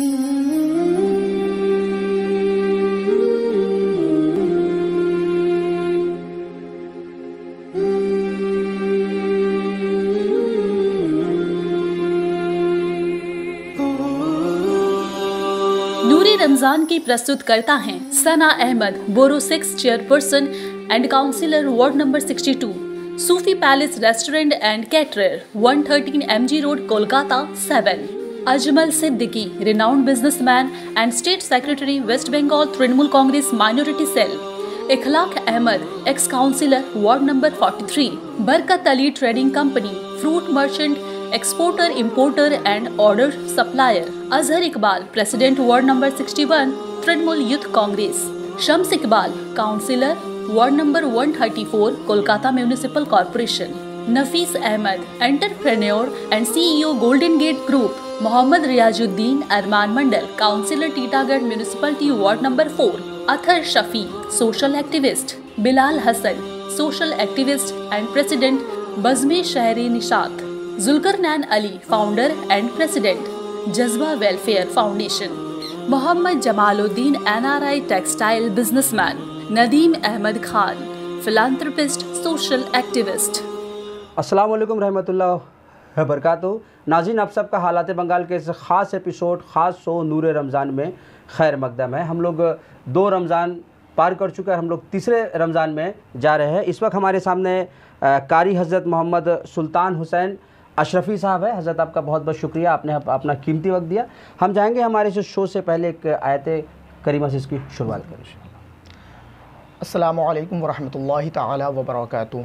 नूरी रमजान की प्रस्तुतकर्ता है Sana Ahmed borough six chairperson and councillor ward number 62 Sufi palace restaurant and caterer 113 MG road Kolkata 7 Ajmal Siddiqui renowned businessman and state secretary West Bengal Trinamool Congress minority cell Ikhlaq Ahmed ex councillor ward number 43 Barkat Ali trading company fruit merchant exporter importer and order supplier Azhar Iqbal president ward number 61 Trinamool youth Congress Shams Iqbal councillor ward number 134 Kolkata municipal corporation Nafees Ahmed entrepreneur and CEO golden gate group Mohammad Riyazuddin Arman Mandal councillor Titagarh municipality ward number four Athar Shafi social activist Bilal Hasan social activist and president Bazme Shahre Nishat Zulqarnain Ali founder and president Jazba welfare foundation Mohammad Jamaluddin N R I textile businessman Nadeem Ahmed Khan philanthropist social activist अस्सलाम रहमतुल्लाह वरक़ात तो नाजिन आप सबका हालात बंगाल के इस ख़ास episode ख़ास शो नूर रमज़ान में खैर मकदम है हम लोग दो रमज़ान पार कर चुके हैं हम लोग तीसरे रमज़ान में जा रहे हैं इस वक्त हमारे सामने कारी हज़रत मोहम्मद सुल्तान हुसैन अशरफी साहब है हज़रत आपका बहुत बहुत शुक्रिया आपने अपना कीमती वक्त दिया हम जाएँगे हमारे इस शो से पहले एक आयत करीमा से इसकी शुरुआत करें अल्लाम वरहमल तबरकू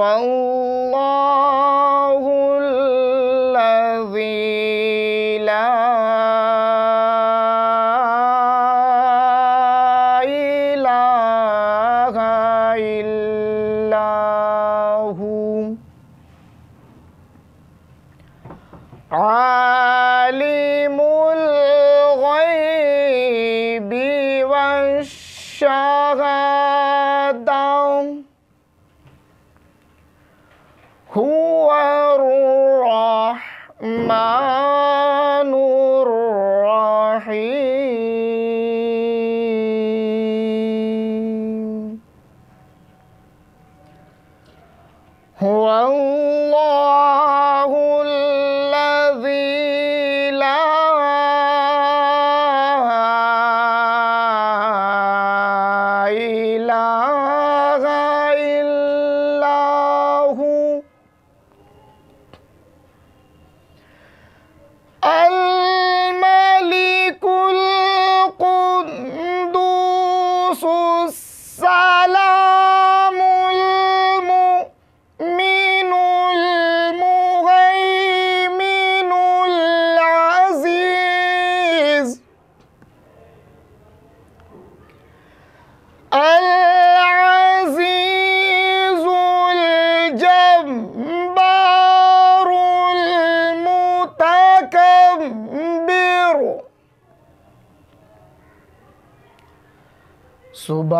والله الذي لا إله إلا هو عالم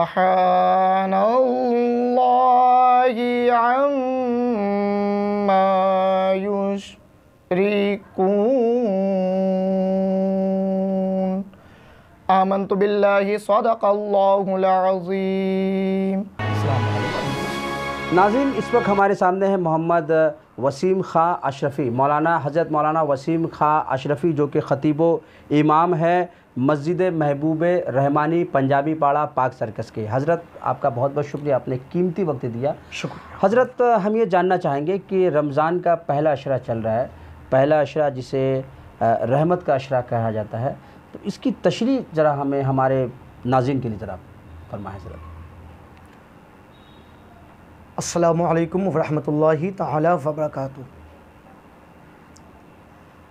سبحان الله عما يشركون آمنت بالله صدق الله العظيم नाजिन इस वक्त हमारे सामने हैं मोहम्मद वसीम ख़ा अशरफ़ी मौलाना हज़रत मौलाना वसीम ख़ा अशरफ़ी जो कि ख़तीबो इमाम है मस्जिद महबूब रहमानी पंजाबी पाड़ा पाक सर्कस के हज़रत आपका बहुत बहुत शुक्रिया आपने कीमती वक्त दिया शुक्रिया हज़रत हम ये जानना चाहेंगे कि रमज़ान का पहला अशरा चल रहा है पहला अशरा जिसे रहमत का अशरा कहा जाता है तो इसकी तशरी ज़रा हमें हमारे नाजिन के लिए ज़रा फरमाए हजरत असलकम वरहमल तबरक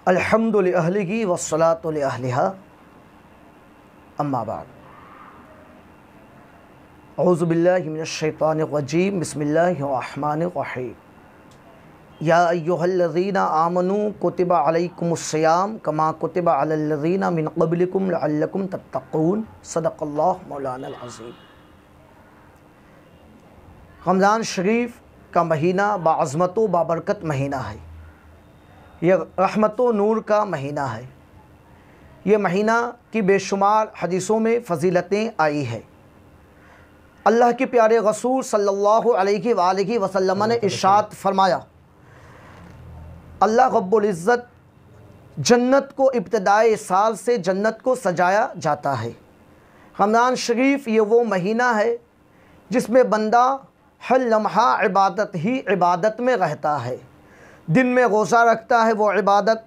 अलहमदिल्ली वसलात अम्माबाद अज़बिल्लिमिनशैतवानरजीम बसमिल्लाम याहल्लजीना आमनु कुतबा अलकुमस्याम कमा कुतबा अलजीना मिनकबलकुम कबलकुम लकुम तत्तकून सदकल्ला मौलानाज़ीम रमज़ान शरीफ का महीना बाज़मत बाबरकत महीना है यह रहमत नूर का महीना है ये महीना की बेशुमार हदीसों में फ़जीलतें आई है अल्लाह के प्यारे रसूल सल्लल्लाहु अलैहि वालैहि वसल्लम ने इशात फरमाया अल्लाह रब्बुल्ज़त जन्नत को इब्तदाई साल से जन्नत को सजाया जाता है रमज़ान शरीफ ये वो महीना है जिसमें बंदा हर लम्हा इबादत ही इबादत में रहता है दिन में रोज़ा रखता है वो इबादत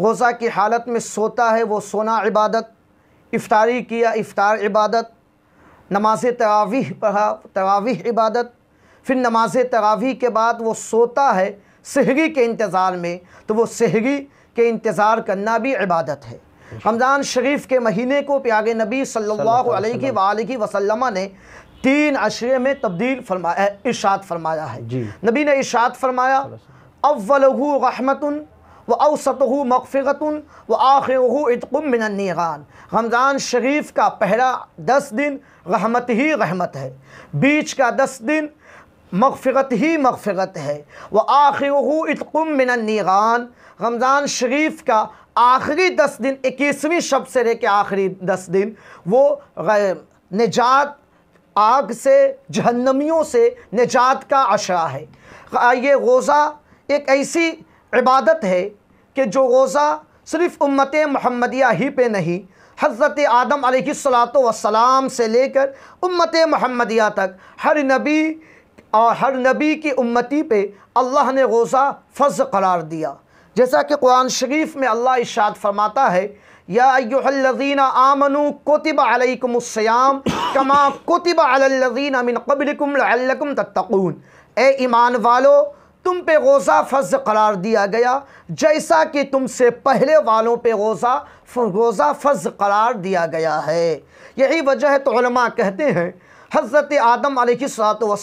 गज़ा की हालत में सोता है वो सोना इबादत इफ्तारी किया इफ्तार इबादत नमाज तरावी पढ़ा तरावी इबादत फिर नमाज तरावी के बाद वो सोता है सहरी के इंतज़ार में तो वो सहरी के इंतज़ार करना भी इबादत है रमज़ान शरीफ के महीने को प्यागे नबी सल्लल्लाहु अलैहि सल्ला वसल्लम ने तीन अशरे में तब्दील फरमाया इर्शाद फरमाया है नबी ने इर्शाद फरमाया अव्वलहू रहमतन व हु मकफ़रतन व आखिर इतकुम इतकुमिनगान रमज़ान शरीफ का पहला दस दिन रहमत ही रहमत है बीच का दस दिन मगफ़रत ही मगफ़रत है व आखिर इतकुम इतकुमिनगान रमज़ान शरीफ का आखिरी दस दिन इक्कीसवीं शब से के आखिरी दस दिन वो निजात आग से जहन्नमियों से निजात का अशरा है ये रोज़ा एक ऐसी इबादत है कि जो रोज़ा सिर्फ़ उम्मत महमदिया ही पे नहीं हज़रत आदम सलाम से लेकर उम्मत महमदिया तक हर नबी और हर नबी की उम्मती पे अल्लाह ने रोज़ा फ़र्ज़ करार दिया जैसा कि कुरान शरीफ़ में अल्लाह इशाद फरमाता है याजीन आमनु कोतब अलकुमसयाम कमा कोतिब अलजीन अमिन कबलकुम तत्तकून ए ईमान वालो तुम पे गोसा फर्ज करार दिया गया जैसा कि तुमसे पहले वालों पे गोसा गोसा फर्ज करार दिया गया है यही वजह है तो कहते हैं हज़रत आदम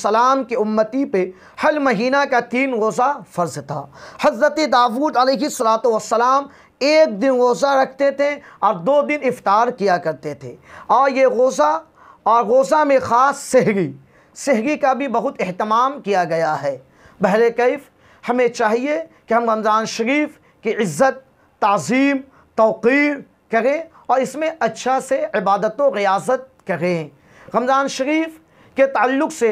सलाम की उम्मती पे हर महीना का तीन गोसा फ़र्ज था हज़रत दाऊद सलाम एक दिन गोसा रखते थे और दो दिन इफ़ार किया करते थे और ये गोसा और गोसा में ख़ास सहगी सहगी का भी बहुत अहतमाम किया गया है बहर कैफ हमें चाहिए कि हम रमज़ान शरीफ की इज़्ज़त तज़ीम तोक़ीर करें और इसमें अच्छा से इबादत व रियाजत करें रमज़ान शरीफ के ताल्लुक़ से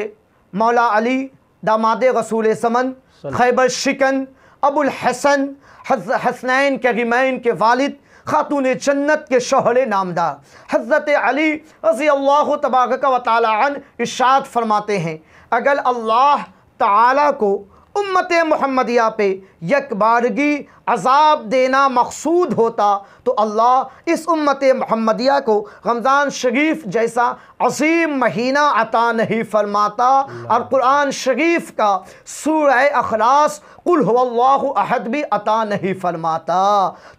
मौला अली दामाद रसूल समन खैबर शिकन अबुल हसन हसनैन करीमैन के वालिद खातून जन्नत के शोहरे नामदा हज़रत अली रज़ी अल्लाह तबाक व वाल इशाद फरमाते हैं अगर अल्लाह ताला को उम्मत महमदिया पे यकबारगी अजाब देना मकसूद होता तो अल्लाह इस उम्मत महमदिया को रमज़ान शरीफ जैसा अजीम महीना अता नहीं फरमाता और कुरान शरीफ का सूर अखलास अहद भी अता नहीं फरमाता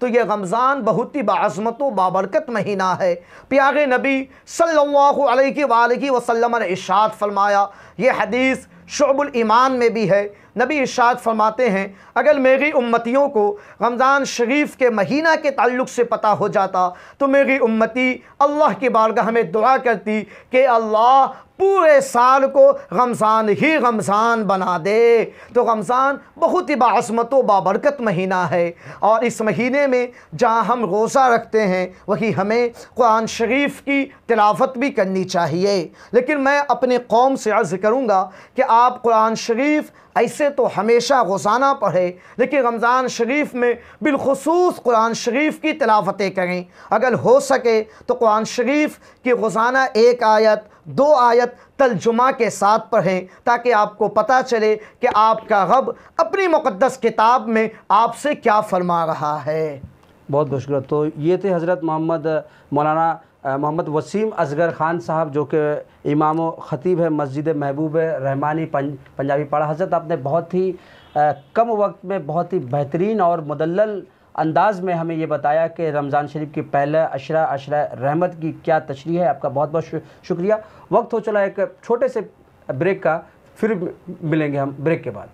तो यह रमज़ान बहुत ही बाज़मत बाबरकत महीना है प्यारे नबी सल्लल्लाहु अलैहि वसल्लम ने इशात फरमाया ये हदीस शुबुल ईमान में भी है नबी इर्शाद फरमाते हैं अगर मेरी उम्मतियों को रमज़ान शरीफ के महीना के ताल्लुक से पता हो जाता तो मेरी उम्मती अल्लाह की बारगाह में दुआ करती कि अल्लाह पूरे साल को गमसान ही गमसान बना दे तो गमसान बहुत ही बासमत व बाबरकत महीना है और इस महीने में जहाँ हम रोज़ा रखते हैं वही हमें कुरान शरीफ की तिलावत भी करनी चाहिए लेकिन मैं अपने कौम से अर्ज़ करूँगा कि आप कुरान शरीफ ऐसे तो हमेशा रोज़ाना पढ़े लेकिन रमज़ान शरीफ में बिलखसूस कुरान शरीफ की तलावतें करें अगर हो सके तो कुरान शरीफ की रोज़ाना एक आयत दो आयत तलजुमा के साथ पढ़ें ताकि आपको पता चले कि आपका रब अपनी मुक़दस किताब में आपसे क्या फ़रमा रहा है बहुत शुक्रिया तो ये थे हज़रत मोहम्मद मौलाना मोहम्मद वसीम असगर ख़ान साहब जो कि इमाम ख़तीब है मस्जिद महबूब रहमानी पंज, पंजाबी पढ़ा हज़रत आपने बहुत ही कम वक्त में बहुत ही बेहतरीन और मदल अंदाज़ में हमें ये बताया कि रमज़ान शरीफ की पहले अशरा अशरा रहमत की क्या तशरी है आपका बहुत बहुत शुक्रिया वक्त हो चला एक छोटे से ब्रेक का फिर मिलेंगे हम ब्रेक के बाद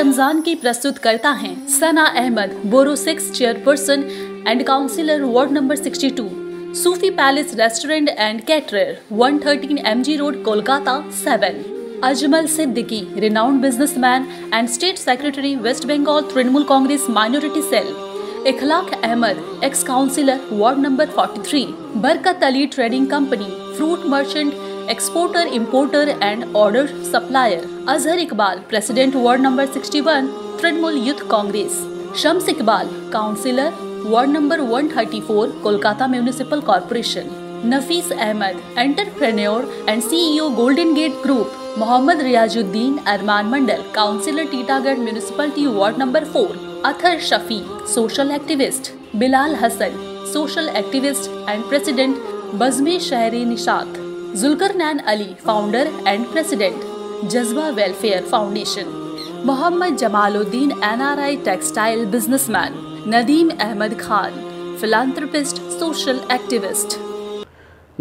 रमजान की करता है Sana Ahmed borough six chairperson and councillor ward number 62 Sufi palace restaurant and caterer 113 G road Kolkata seven Ajmal Siddiqui renowned businessman and state secretary West Bengal Trinamool Congress minority cell Ikhlaq Ahmed ex councillor ward number 43 Barkat Ali trading company fruit merchant exporter importer and order supplier Azhar Iqbal president ward number 61 Trinamool youth Congress Shams Iqbal councillor ward number 134 Kolkata municipal corporation Nafees Ahmed entrepreneur and CEO golden gate group Mohammad Riyazuddin Arman Mandal councillor Titagarh municipality ward number four Athar Shafi social activist Bilal Hasan social activist and president Bazme Shahri Nishat Zulqarnain Ali founder and president Jazba welfare foundation Mohammad Jamaluddin NRI textile businessman Nadeem Ahmed Khan philanthropist social activist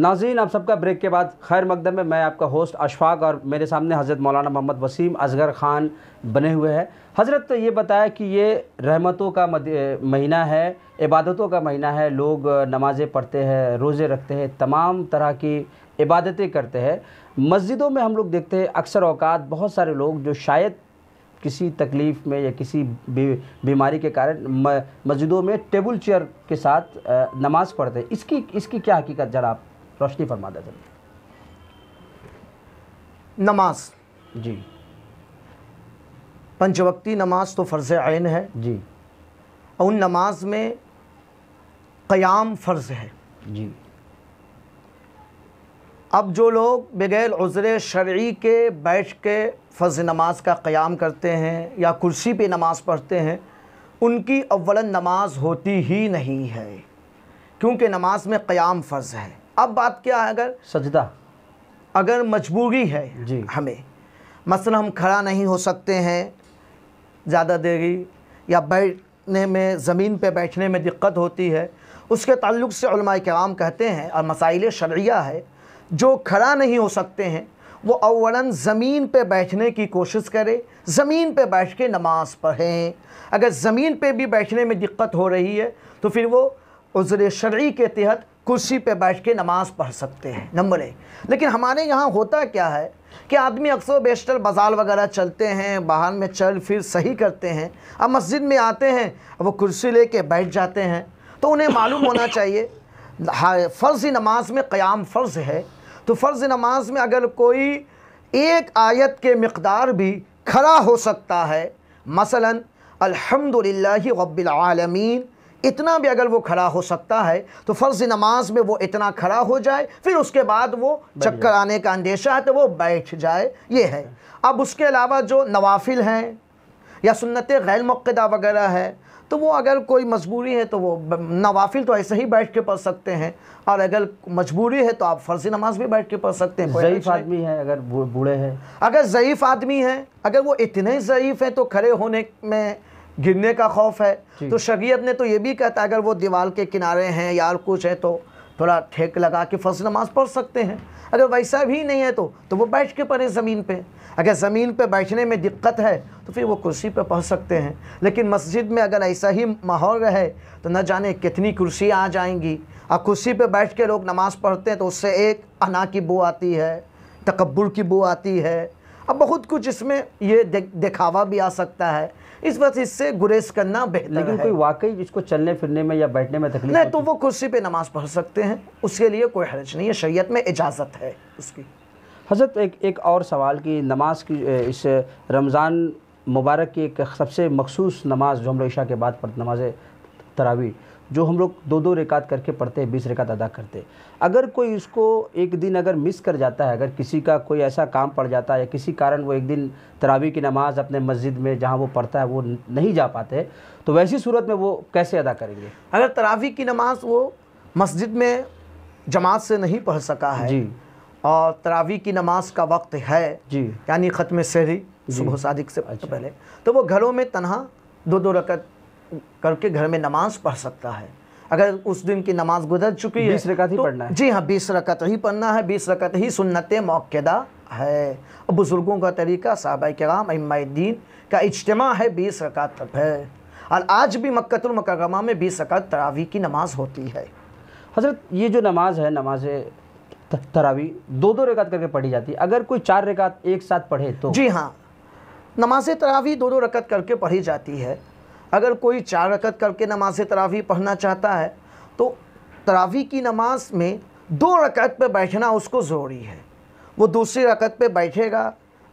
Nazeen आप सबका break के बाद खैर मकदम में मैं आपका host Ashfaq और मेरे सामने हज़रत मौलाना मोहम्मद वसीम असगर खान बने हुए हैं हज़रत तो ये बताया कि ये रहमतों का महीना है इबादतों का महीना है लोग नमाज़ें पढ़ते हैं रोज़े रखते हैं तमाम तरह की इबादतें करते हैं मस्जिदों में हम लोग देखते हैं अक्सर अवकात बहुत सारे लोग जो शायद किसी तकलीफ़ में या किसी बीमारी के कारण मस्जिदों में टेबल चेयर के साथ नमाज़ पढ़ते हैं इसकी इसकी क्या हकीकत जरा आप रोशनी फरमा देते नमाज जी पंच वक्ती नमाज तो फ़र्ज़ आयन है जी उन नमाज में क़याम फ़र्ज़ है जी अब जो लोग बगैर उज़र शर्य के बैठ के फ़र्ज़ नमाज का क़याम करते हैं या कुर्सी पे नमाज़ पढ़ते हैं उनकी अवला नमाज होती ही नहीं है क्योंकि नमाज में क़याम फ़र्ज़ है अब बात क्या है अगर सजदा अगर मजबूरी है जी हमें मसला हम खड़ा नहीं हो सकते हैं ज़्यादा देरी या बैठने में ज़मीन पर बैठने में दिक्कत होती है उसके ताल्लुक से कराम कहते हैं और मसाइल शरिया है जो खड़ा नहीं हो सकते हैं वो अवलन ज़मीन पर बैठने की कोशिश करें ज़मीन पर बैठ के नमाज़ पढ़ें अगर ज़मीन पर भी बैठने में दिक्कत हो रही है तो फिर वो उज़र शर्य के तहत कुर्सी पर बैठ के नमाज़ पढ़ सकते हैं नंबर एक लेकिन हमारे यहाँ होता क्या है कि आदमी अक्सर बेशतर बाजार वगैरह चलते हैं बाहर में चल फिर सही करते हैं अब मस्जिद में आते हैं वो कुर्सी ले कर बैठ जाते हैं तो उन्हें मालूम होना चाहिए फ़र्ज़ नमाज में क़याम फ़र्ज़ है तो फ़र्ज़ नमाज में अगर कोई एक आयत के मकदार भी खड़ा हो सकता है मसलन अल्हम्दुलिल्लाह रब्बिल आलमीन इतना भी अगर वो खड़ा हो सकता है तो फ़र्ज़ नमाज में वो इतना खड़ा हो जाए फिर उसके बाद वो चक्कर आने का अंदेशा है तो वो बैठ जाए ये है अब उसके अलावा जो नवाफिल हैं या सुन्नत गैर मक़दा वगैरह है तो वो अगर कोई मजबूरी है तो वो नवाफिल तो ऐसे ही बैठ के पढ़ सकते हैं और अगर मजबूरी है तो आप फर्जी नमाज भी बैठ के पढ़ सकते हैं ज़यीफ़ आदमी है अगर बूढ़े हैं अगर ज़यीफ़ आदमी है अगर वो इतने ज़यीफ़ हैं तो खड़े होने में गिरने का खौफ है तो शरीयत ने तो ये भी कहता है अगर वो दीवार के किनारे हैं या कुछ है तो थोड़ा ठेक लगा के फर्ज नमाज पढ़ सकते हैं अगर वैसा भी नहीं है तो तो वो बैठ के पढ़े ज़मीन पे अगर ज़मीन पे बैठने में दिक्कत है तो फिर वो कुर्सी पे पढ़ सकते हैं लेकिन मस्जिद में अगर ऐसा ही माहौल रहे तो न जाने कितनी कुर्सी आ जाएंगी और कुर्सी पे बैठ के लोग नमाज़ पढ़ते हैं तो उससे एक अना की बू आती है तकबुर की बू आती है अब बहुत कुछ इसमें ये दिखावा भी आ सकता है इस बस इससे गुरेज करना बेहतर लेकिन कोई वाकई जिसको चलने फिरने में या बैठने में तकलीफ नहीं तो वो कुर्सी पे नमाज पढ़ सकते हैं उसके लिए कोई हर्ज नहीं है शरीयत में इजाज़त है उसकी हजरत एक एक और सवाल कि नमाज की इस रमज़ान मुबारक की एक सबसे मखसूस नमाज जो हम लोग ईशा के बाद पढ़ नमाज तरावी जो हम लोग दो दो रिकात करके पढ़ते हैं बीस रिकात अदा करते अगर कोई उसको एक दिन अगर मिस कर जाता है अगर किसी का कोई ऐसा काम पड़ जाता है या किसी कारण वो एक दिन तरावी की नमाज़ अपने मस्जिद में जहाँ वो पढ़ता है वो नहीं जा पाते तो वैसी सूरत में वो कैसे अदा करेंगे अगर तरावी की नमाज़ वो मस्जिद में जमात से नहीं पढ़ सका है जी और तरावी की नमाज का वक्त है जी यानी ख़त्म शहरी सुबह सादिक से अच्छा। पहले तो वो घरों में तनहा दो दो रकत करके घर में नमाज़ पढ़ सकता है अगर उस दिन की नमाज गुजर चुकी है बीस रकत ही तो, पढ़ना है जी हाँ बीस रकत ही पढ़ना है बीस रकत ही सुन्नत मौकदा है बुज़ुर्गों का तरीका साहब कराम अम्माद्दीन का इज्तम है बीस रक़त तक है और आज भी मक्तुलमकरमा में बीस रक़त तरावी की नमाज होती है हजरत ये जो नमाज है नमाज तरावी दो दो रकत करके पढ़ी जाती है अगर कोई चार रकत एक साथ पढ़े तो जी हाँ नमाज तरावी दो दो रकत करके पढ़ी जाती है अगर कोई चार रकत करके नमाज तरावी पढ़ना चाहता है तो तरावी की नमाज में दो रकत पे बैठना उसको ज़रूरी है वो दूसरी रकत पे बैठेगा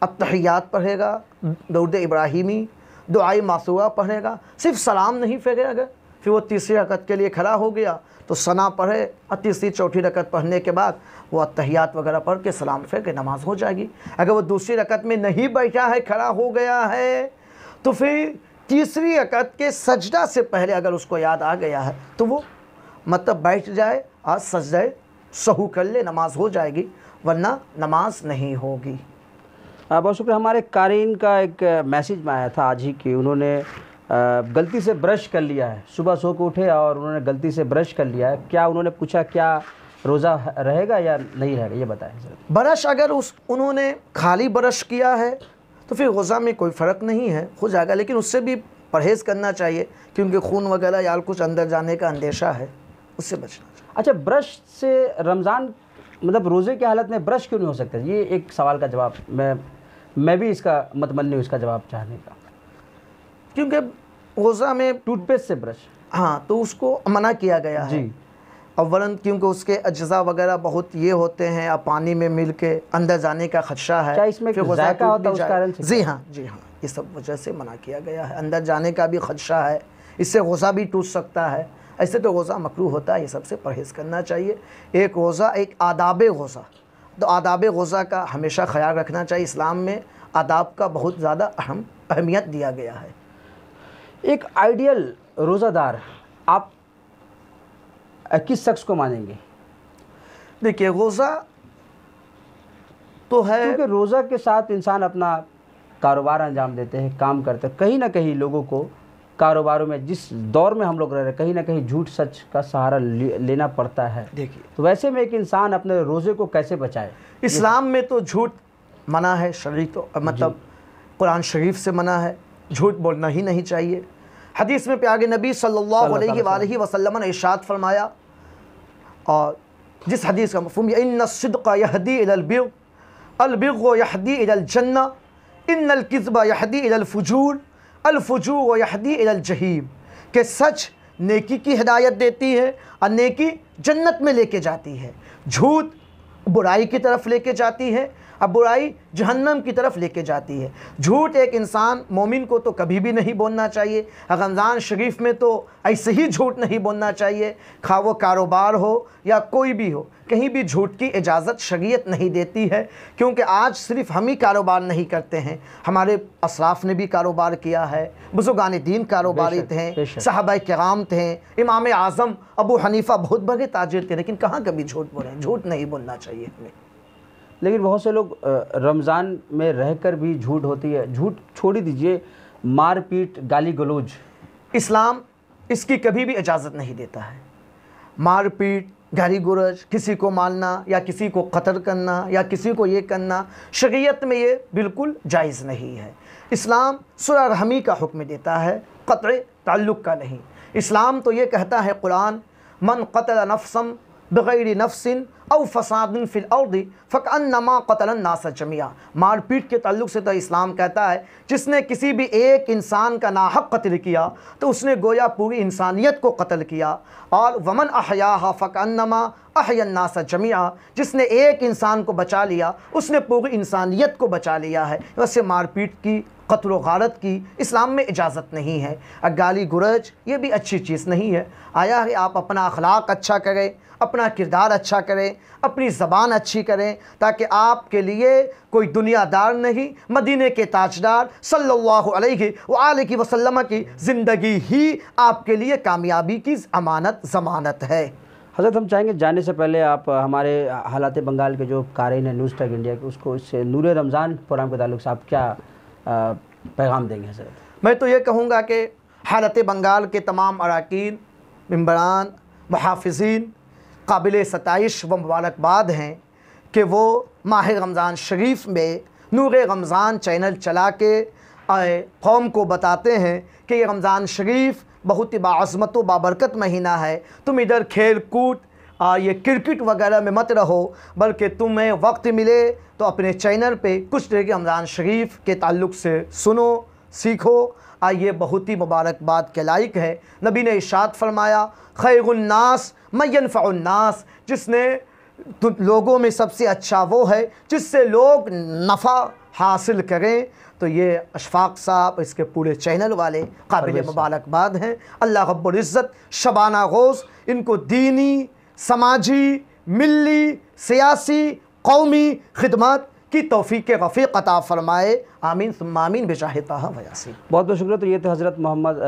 अब तहियात पढ़ेगा दौद इब्राहिमी दुआई मासूआ पढ़ेगा सिर्फ सलाम नहीं फेंकेगा फिर वो तीसरी रकत के लिए खड़ा हो गया तो सना पढ़े और तीसरी चौथी रकत पढ़ने के बाद वो अतहियात वगैरह पढ़ के सलाम फेंक के नमाज हो जाएगी अगर वो दूसरी रकत में नहीं बैठा है खड़ा हो गया है तो फिर तीसरी रकत के सजदा से पहले अगर उसको याद आ गया है तो वो मतलब बैठ जाए आज सजदे सहू कर ले नमाज हो जाएगी वरना नमाज नहीं होगी बहुत शुक्रिया हमारे कारीन का एक मैसेज में आया था आज ही कि उन्होंने गलती से ब्रश कर लिया है सुबह सो के उठे और उन्होंने गलती से ब्रश कर लिया है क्या उन्होंने पूछा क्या रोज़ा रहेगा या नहीं रहेगा ये बताएं ब्रश अगर उस उन्होंने खाली ब्रश किया है तो फिर गज़ा में कोई फ़र्क नहीं है हो जाएगा लेकिन उससे भी परहेज़ करना चाहिए कि उनके खून वगैरह या कुछ अंदर जाने का अंदेशा है उससे बचना अच्छा ब्रश से रमज़ान मतलब रोज़े की हालत में ब्रश क्यों नहीं हो सकता ये एक सवाल का जवाब मैं मैं भी इसका मतमन नहीं इसका जवाब चाहने का क्योंकि रोज़ा में टूथपेस्ट से ब्रश हाँ तो उसको मना किया गया है अवला क्योंकि उसके अज्जा वगैरह बहुत ये होते हैं अब पानी में मिल के अंदर जाने का खदशा है इसमें होता जी हाँ जी हाँ ये सब वजह से मना किया गया है अंदर जाने का भी खदशा है इससे गजा भी टूट सकता है ऐसे तो गजा मकरू होता है ये सबसे परहेज़ करना चाहिए एक गज़ा एक आदाब गज़ा तो आदाब गजा का हमेशा ख्याल रखना चाहिए इस्लाम में आदाब का बहुत ज़्यादा अहम अहमियत दिया गया है एक आइडियल रोज़ादार आप किस शख्स को मानेंगे देखिए रोज़ा तो है क्योंकि रोज़ा के साथ इंसान अपना कारोबार अंजाम देते हैं काम करते हैं कहीं ना कहीं लोगों को कारोबारों में जिस दौर में हम लोग रह रहे कहीं ना कहीं झूठ सच का सहारा लेना पड़ता है देखिए तो वैसे में एक इंसान अपने रोज़े को कैसे बचाए इस्लाम में तो झूठ मना है शरीक तो मतलब कुरान शरीफ से मना है झूठ बोलना ही नहीं चाहिए हदीस में प्यागे नबी सल्लल्लाहु अलैहि वसल्लम ने इशाद फरमाया और जिस हदीस का मफहम इन सिद्क़ यहदी अलबिग अलबिग यहदी इलजन्ना इन अलकस्बा यहदी इलफजूर व यहदी इलजहीम के सच नेकी की हिदायत देती है और नेकी जन्नत में लेके जाती है झूठ बुराई की तरफ लेके जाती है अब बुराई जहन्नम की तरफ लेके जाती है झूठ एक इंसान मोमिन को तो कभी भी नहीं बोलना चाहिए रमज़ान शरीफ में तो ऐसे ही झूठ नहीं बोलना चाहिए खा वो कारोबार हो या कोई भी हो कहीं भी झूठ की इजाज़त शरीयत नहीं देती है क्योंकि आज सिर्फ हम ही कारोबार नहीं करते हैं हमारे असराफ ने भी कारोबार किया है बुजुर्गान दीन कारोबारी थे साहब कराम थे इमाम आज़म अबू हनीफ़ा बहुत बड़े ताजिर थे लेकिन कहाँ कभी झूठ बोले झूठ नहीं बोलना चाहिए हमें लेकिन बहुत से लोग रमज़ान में रहकर भी झूठ होती है झूठ छोड़ ही दीजिए मारपीट गाली गलोज इस्लाम इसकी कभी भी इजाज़त नहीं देता है मारपीट गाली गुरज किसी को मारना या किसी को कतल करना या किसी को ये करना शरीयत में ये बिल्कुल जायज़ नहीं है इस्लाम रहमी का हुक्म देता है कतरे ताल्लुक़ का नहीं इस्लाम तो ये कहता है कुरान मन कतल नफसम बग़ैर नफसिन अव फसाद नमा कतल नासर जमिया मारपीट के तल्लुक से तो इस्लाम कहता है जिसने किसी भी एक इंसान का नाहक कत्ल किया तो उसने गोया पूरी इंसानियत को कत्ल किया और वमन अहया फ़कनमा अहयन्नासा जमिया जिसने एक इंसान को बचा लिया उसने पूरी इंसानियत को बचा लिया है वैसे मारपीट की कत्ल गारत की इस्लाम में इजाज़त नहीं है गाली गुरज ये भी अच्छी चीज़ नहीं है आया है आप अपना अखलाक अच्छा करें अपना किरदार अच्छा करें अपनी ज़बान अच्छी करें ताकि आपके लिए कोई दुनियादार नहीं मदीने के ताजदार सल्लल्लाहु अलैहि सल्ला वसल्लम की ज़िंदगी ही आपके लिए कामयाबी की अमानत ज़मानत है हजरत हम चाहेंगे जाने से पहले आप हमारे हालात बंगाल के जो कारीन है न्यूज़ टैग इंडिया के उसको इससे नूर रमज़ान प्रोग्राम के ताल्लुक से आप क्या पैगाम देंगे हजरत मैं तो ये कहूँगा कि हालत बंगाल के तमाम अरकान मम्बरान मुहाफिजीन काबिल सतश व मुबारकबाद हैं कि वो माह रमज़ान शरीफ में नूर रमज़ान चैनल चला के आए कौम को बताते हैं कि ये रमज़ान शरीफ बहुत ही बाज़मत व बाबरकत महीना है तुम इधर खेल कूद ये क्रिकेट वगैरह में मत रहो बल्कि तुम्हें वक्त मिले तो अपने चैनल पे कुछ देर के रमज़ान शरीफ के ताल्लुक से सुनो सीखो आ ये बहुत ही मुबारकबाद के लायक है नबी ने इशात फरमाया खैरनास मैनफ़ास जिसने तो लोगों में सबसे अच्छा वो है जिससे लोग नफ़ा हासिल करें तो ये अशफाक साहब इसके पूरे चैनल वाले काबिल मुबारकबाद हैं अल्लाह रब्ज़त शबाना गोस इनको दीनी समाजी मिली सियासी कौमी ख़दमत की तोफ़ी के रफ़ीक कता फ़रमाए आमीन मामीन बेशाहता वयासी बहुत बहुत शुक्रिया तो ये थे हज़रत मोहम्मद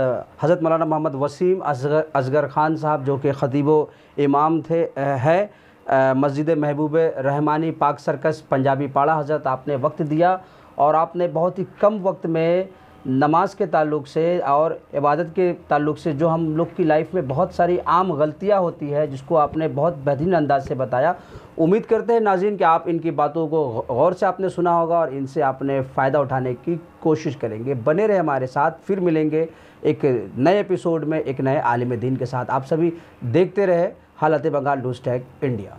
हज़रत मौलाना मोहम्मद वसीम असगर असगर ख़ान साहब जो कि खदीबो इमाम थे है मस्जिद महबूब रहमानी पाक सर्कस पंजाबी पाड़ा हज़रत आपने वक्त दिया और आपने बहुत ही कम वक्त में नमाज के ताल्लुक से और इबादत के ताल्लुक से जो हम लोग की लाइफ में बहुत सारी आम गलतियां होती है जिसको आपने बहुत बेहतरीन अंदाज से बताया उम्मीद करते हैं नाजीन कि आप इनकी बातों को गौर से आपने सुना होगा और इनसे आपने फ़ायदा उठाने की कोशिश करेंगे बने रहे हमारे साथ फिर मिलेंगे एक नए एपिसोड में एक नए आलिम दिन के साथ आप सभी देखते रहे हालत बंगाल न्यूज़ टैग इंडिया